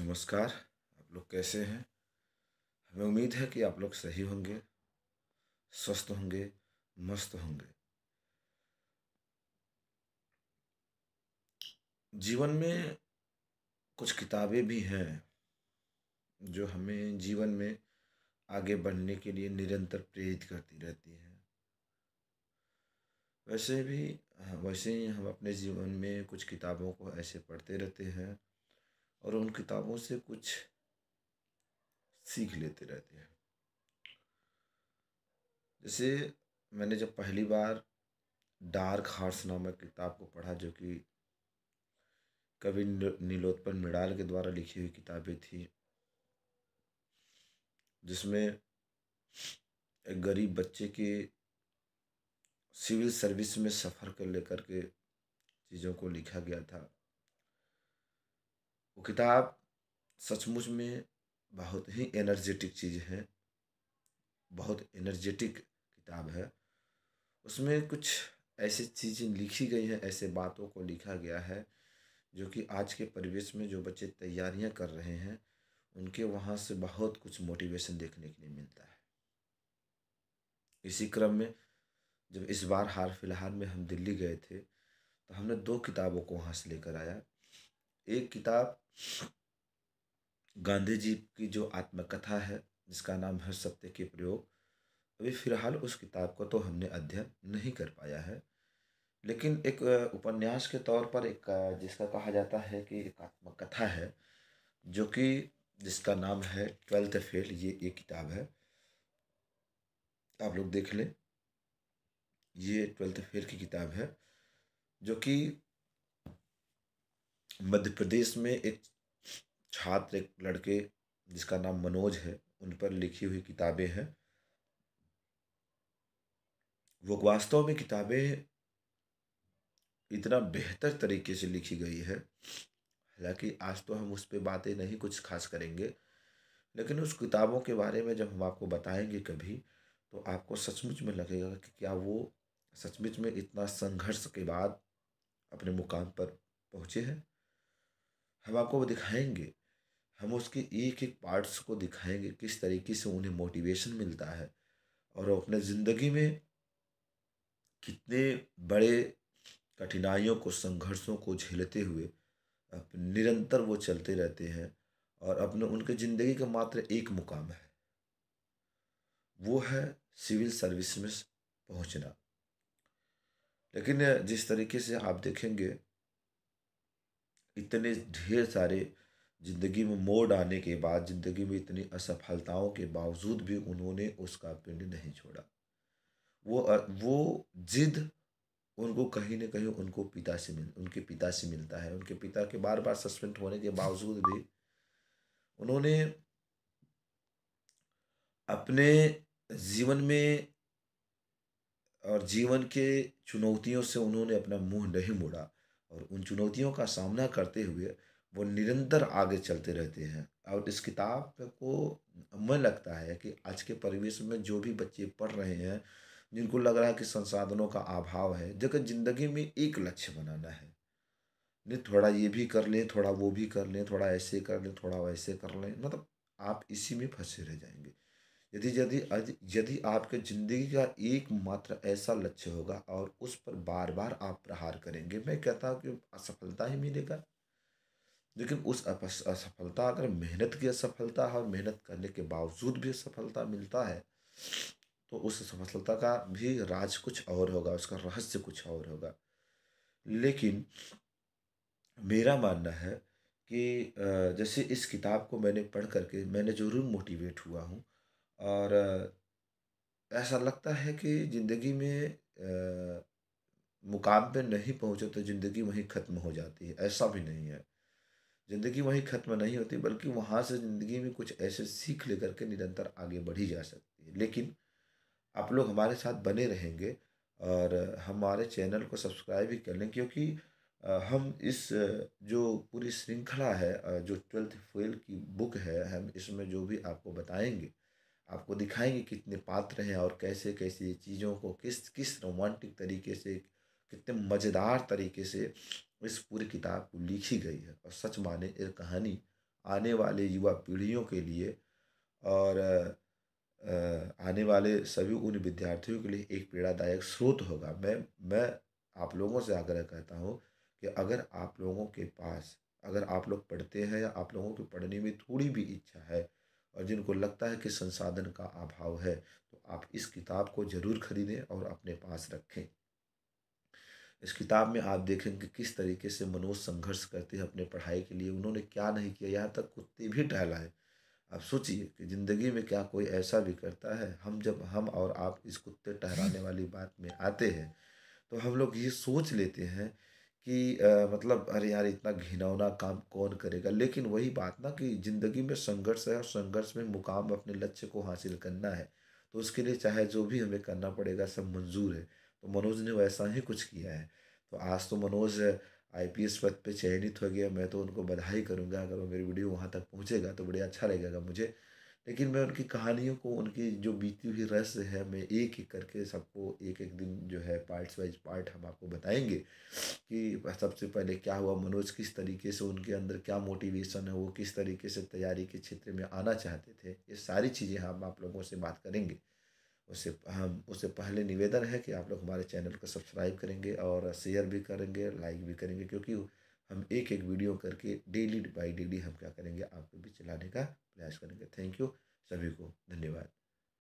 नमस्कार आप लोग कैसे हैं हमें उम्मीद है कि आप लोग सही होंगे स्वस्थ होंगे मस्त होंगे जीवन में कुछ किताबें भी हैं जो हमें जीवन में आगे बढ़ने के लिए निरंतर प्रेरित करती रहती हैं वैसे भी हाँ, वैसे ही हम अपने जीवन में कुछ किताबों को ऐसे पढ़ते रहते हैं और उन किताबों से कुछ सीख लेते रहते हैं जैसे मैंने जब पहली बार डार्क हार्स नामक किताब को पढ़ा जो कि कवि नीलोत्पल मिडाल के द्वारा लिखी हुई किताबें थी जिसमें एक गरीब बच्चे के सिविल सर्विस में सफ़र कर लेकर के चीज़ों को लिखा गया था वो किताब सचमुच में बहुत ही एनर्जेटिक चीज़ है बहुत एनर्जेटिक किताब है उसमें कुछ ऐसी चीज़ें लिखी गई हैं ऐसे बातों को लिखा गया है जो कि आज के परिवेश में जो बच्चे तैयारियां कर रहे हैं उनके वहाँ से बहुत कुछ मोटिवेशन देखने के लिए मिलता है इसी क्रम में जब इस बार हाल फिलहाल में हम दिल्ली गए थे तो हमने दो किताबों को वहाँ से लेकर आया एक किताब गांधी जी की जो आत्मकथा है जिसका नाम है सत्य के प्रयोग अभी फ़िलहाल उस किताब को तो हमने अध्ययन नहीं कर पाया है लेकिन एक उपन्यास के तौर पर एक जिसका कहा जाता है कि एक आत्मकथा है जो कि जिसका नाम है ट्वेल्थ फेल ये एक किताब है आप लोग देख लें ये ट्वेल्थ फेल की किताब है जो कि मध्य प्रदेश में एक छात्र एक लड़के जिसका नाम मनोज है उन पर लिखी हुई किताबें हैं वो वास्तव में किताबें इतना बेहतर तरीके से लिखी गई है हालांकि आज तो हम उस पर बातें नहीं कुछ खास करेंगे लेकिन उस किताबों के बारे में जब हम आपको बताएंगे कभी तो आपको सचमुच में लगेगा कि क्या वो सचमुच में इतना संघर्ष के बाद अपने मुकाम पर पहुँचे हैं हम आपको वो दिखाएंगे हम उसके एक एक पार्ट्स को दिखाएंगे किस तरीके से उन्हें मोटिवेशन मिलता है और वो अपने ज़िंदगी में कितने बड़े कठिनाइयों को संघर्षों को झेलते हुए निरंतर वो चलते रहते हैं और अपने उनके ज़िंदगी का मात्र एक मुकाम है वो है सिविल सर्विस में पहुंचना लेकिन जिस तरीके से आप देखेंगे इतने ढेर सारे ज़िंदगी में मोड़ आने के बाद ज़िंदगी में इतनी असफलताओं के बावजूद भी उन्होंने उसका पिंड नहीं छोड़ा वो वो जिद उनको कहीं ना कहीं उनको पिता से मिल उनके पिता से मिलता है उनके पिता के बार बार सस्पेंड होने के बावजूद भी उन्होंने अपने जीवन में और जीवन के चुनौतियों से उन्होंने अपना मुंह नहीं मोड़ा और उन चुनौतियों का सामना करते हुए वो निरंतर आगे चलते रहते हैं और इस किताब को मैं लगता है कि आज के परिवेश में जो भी बच्चे पढ़ रहे हैं जिनको लग रहा है कि संसाधनों का अभाव है देखो ज़िंदगी में एक लक्ष्य बनाना है नहीं थोड़ा ये भी कर लें थोड़ा वो भी कर लें थोड़ा ऐसे कर लें थोड़ा वैसे कर लें मतलब आप इसी में फंसे रह जाएंगे यदि यदि यदि आपके ज़िंदगी का एकमात्र ऐसा लक्ष्य होगा और उस पर बार बार आप प्रहार करेंगे मैं कहता हूँ कि असफलता ही मिलेगा लेकिन उस असफलता अगर मेहनत की असफलता है और मेहनत करने के बावजूद भी असफलता मिलता है तो उस असफलता का भी राज कुछ और होगा उसका रहस्य कुछ और होगा लेकिन मेरा मानना है कि जैसे इस किताब को मैंने पढ़ करके मैंने ज़रूर मोटिवेट हुआ हूँ और ऐसा लगता है कि ज़िंदगी में मुकाम पे नहीं पहुँचे तो ज़िंदगी वहीं ख़त्म हो जाती है ऐसा भी नहीं है ज़िंदगी वहीं ख़त्म नहीं होती बल्कि वहाँ से ज़िंदगी में कुछ ऐसे सीख लेकर के निरंतर आगे बढ़ी जा सकती है लेकिन आप लोग हमारे साथ बने रहेंगे और हमारे चैनल को सब्सक्राइब भी कर लें क्योंकि हम इस जो पूरी श्रृंखला है जो ट्वेल्थ फेल की बुक है हम इसमें जो भी आपको बताएंगे आपको दिखाएंगे कितने पात्र हैं और कैसे कैसे चीज़ों को किस किस रोमांटिक तरीके से कितने मज़ेदार तरीके से इस पूरी किताब को लिखी गई है और सच माने ये कहानी आने वाले युवा पीढ़ियों के लिए और आने वाले सभी उन विद्यार्थियों के लिए एक पीड़ादायक स्रोत होगा मैं मैं आप लोगों से आग्रह करता हूँ कि अगर आप लोगों के पास अगर आप लोग पढ़ते हैं या आप लोगों के पढ़ने में थोड़ी भी इच्छा है और जिनको लगता है कि संसाधन का अभाव है तो आप इस किताब को ज़रूर खरीदें और अपने पास रखें इस किताब में आप देखेंगे कि किस तरीके से मनोज संघर्ष करते हैं अपने पढ़ाई के लिए उन्होंने क्या नहीं किया यहाँ तक कुत्ते भी टहला है आप सोचिए कि ज़िंदगी में क्या कोई ऐसा भी करता है हम जब हम और आप इस कुत्ते टहराने वाली बात में आते हैं तो हम लोग ये सोच लेते हैं कि आ, मतलब अरे यार इतना घिनौना काम कौन करेगा लेकिन वही बात ना कि ज़िंदगी में संघर्ष है और संघर्ष में मुकाम अपने लक्ष्य को हासिल करना है तो उसके लिए चाहे जो भी हमें करना पड़ेगा सब मंजूर है तो मनोज ने वैसा ही कुछ किया है तो आज तो मनोज आईपीएस पद पे चयनित हो गया मैं तो उनको बधाई करूँगा अगर वो मेरी वीडियो वहाँ तक पहुँचेगा तो बढ़िया अच्छा लगेगा मुझे लेकिन मैं उनकी कहानियों को उनकी जो बीती हुई रस है मैं एक एक करके सबको एक एक दिन जो है पार्ट्स वाइज पार्ट हम आपको बताएंगे कि सबसे पहले क्या हुआ मनोज किस तरीके से उनके अंदर क्या मोटिवेशन है वो किस तरीके से तैयारी के क्षेत्र में आना चाहते थे ये सारी चीज़ें हम आप लोगों से बात करेंगे उससे हम उससे पहले निवेदन है कि आप लोग हमारे चैनल को सब्सक्राइब करेंगे और शेयर भी करेंगे लाइक भी करेंगे क्योंकि हम एक एक वीडियो करके डेली बाई डेली हम क्या करेंगे आपको भी चलाने का प्रयास करेंगे थैंक यू सभी को धन्यवाद